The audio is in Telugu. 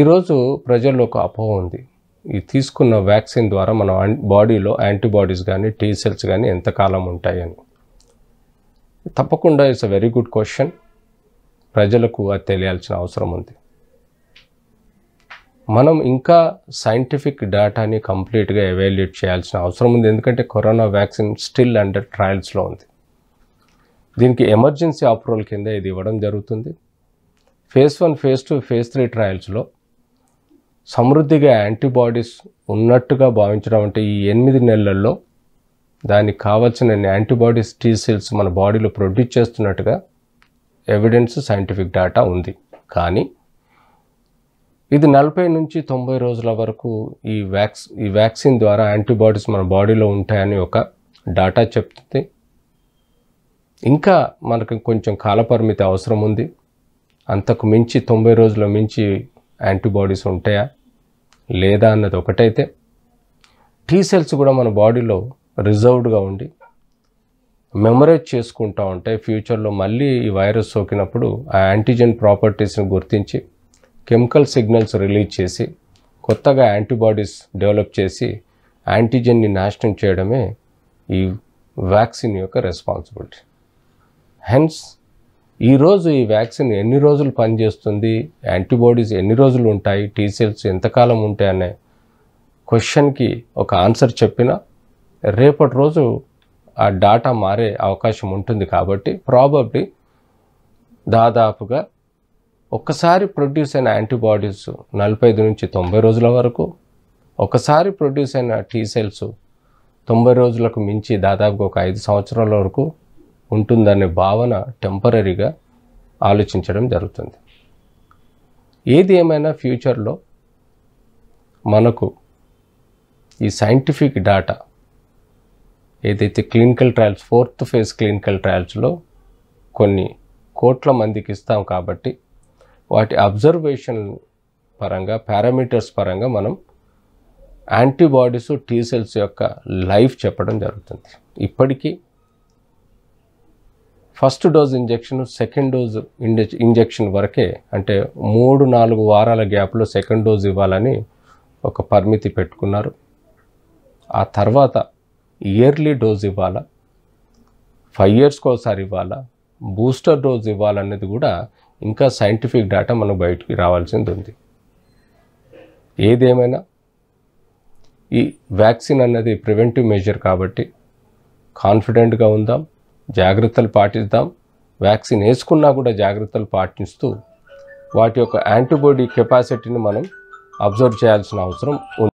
ఈరోజు ప్రజల్లో ఒక అపోహ ఉంది ఈ తీసుకున్న వ్యాక్సిన్ ద్వారా మన బాడీలో యాంటీబాడీస్ కానీ టీ సెల్స్ కానీ ఎంతకాలం ఉంటాయని తప్పకుండా it's a very good question ప్రజలకు అది తెలియాల్సిన అవసరం ఉంది మనం ఇంకా సైంటిఫిక్ డేటాని కంప్లీట్గా ఎవాల్యుయేట్ చేయాల్సిన అవసరం ఉంది ఎందుకంటే కరోనా వ్యాక్సిన్ స్టిల్ అండర్ ట్రయల్స్లో ఉంది దీనికి ఎమర్జెన్సీ అప్రూవల్ కింద ఇది ఇవ్వడం జరుగుతుంది phase one phase two phase three ట్రయల్స్లో సమృద్ధిగా యాంటీబాడీస్ ఉన్నట్టుగా భావించడం అంటే ఈ ఎనిమిది నెలల్లో దానికి కావాల్సిన యాంటీబాడీస్ టీ సెల్స్ మన బాడీలో ప్రొడ్యూస్ చేస్తున్నట్టుగా ఎవిడెన్స్ సైంటిఫిక్ డేటా ఉంది కానీ ఇది నలభై నుంచి తొంభై రోజుల వరకు ఈ వ్యాక్స్ ఈ వ్యాక్సిన్ ద్వారా యాంటీబాడీస్ మన బాడీలో ఉంటాయని ఒక డాటా చెప్తుంది ఇంకా మనకు కొంచెం కాలపరిమితి అవసరం ఉంది అంతకు మించి తొంభై రోజుల మించి యాంటీబాడీస్ ఉంటాయా లేదా అన్నది ఒకటైతే టీ సెల్స్ కూడా మన బాడీలో రిజర్వ్డ్గా ఉండి మెమరైజ్ చేసుకుంటా ఉంటే ఫ్యూచర్లో మళ్ళీ ఈ వైరస్ సోకినప్పుడు ఆ యాంటీజెన్ ప్రాపర్టీస్ని గుర్తించి కెమికల్ సిగ్నల్స్ రిలీజ్ చేసి కొత్తగా యాంటీబాడీస్ డెవలప్ చేసి యాంటీజెన్ని నాశనం చేయడమే ఈ వ్యాక్సిన్ యొక్క రెస్పాన్సిబిలిటీ హెన్స్ ఈరోజు ఈ వ్యాక్సిన్ ఎన్ని రోజులు పనిచేస్తుంది యాంటీబాడీస్ ఎన్ని రోజులు ఉంటాయి టీ ఎంతకాలం ఉంటాయి అనే క్వశ్చన్కి ఒక ఆన్సర్ చెప్పిన రేపటి రోజు ఆ డాటా మారే అవకాశం ఉంటుంది కాబట్టి ప్రాబబ్లీ దాదాపుగా ఒకసారి ప్రొడ్యూస్ అయిన యాంటీబాడీస్ నలభై ఐదు నుంచి తొంభై రోజుల వరకు ఒకసారి ప్రొడ్యూస్ అయిన టీ సెల్స్ తొంభై రోజులకు మించి దాదాపుగా ఒక ఐదు సంవత్సరాల వరకు ఉంటుందనే భావన టెంపరీగా ఆలోచించడం జరుగుతుంది ఏది ఏమైనా ఫ్యూచర్లో మనకు ఈ సైంటిఫిక్ డాటా ఏదైతే clinical trials fourth phase clinical ట్రయల్స్లో కొన్ని కోట్ల మందికి ఇస్తాం కాబట్టి వాటి అబ్జర్వేషన్ పరంగా పారామీటర్స్ పరంగా మనం యాంటీబాడీస్ టీ సెల్స్ యొక్క లైఫ్ చెప్పడం జరుగుతుంది ఇప్పటికీ first dose injection second dose injection వరకే అంటే మూడు నాలుగు వారాల గ్యాప్లో సెకండ్ డోజ్ ఇవ్వాలని ఒక పరిమితి పెట్టుకున్నారు ఆ తర్వాత ఇయర్లీ డోజ్ ఇవ్వాలా ఫైవ్ ఇయర్స్కి ఒకసారి ఇవ్వాలా బూస్టర్ డోస్ ఇవ్వాలనేది కూడా ఇంకా సైంటిఫిక్ డేటా మనకు బయటికి రావాల్సింది ఉంది ఏదేమైనా ఈ వ్యాక్సిన్ అనేది ప్రివెంటివ్ మెజర్ కాబట్టి కాన్ఫిడెంట్గా ఉందాం జాగ్రత్తలు పాటిద్దాం వ్యాక్సిన్ వేసుకున్నా కూడా జాగ్రత్తలు పాటిస్తూ వాటి యొక్క యాంటీబాడీ కెపాసిటీని మనం అబ్జర్వ్ చేయాల్సిన అవసరం ఉంది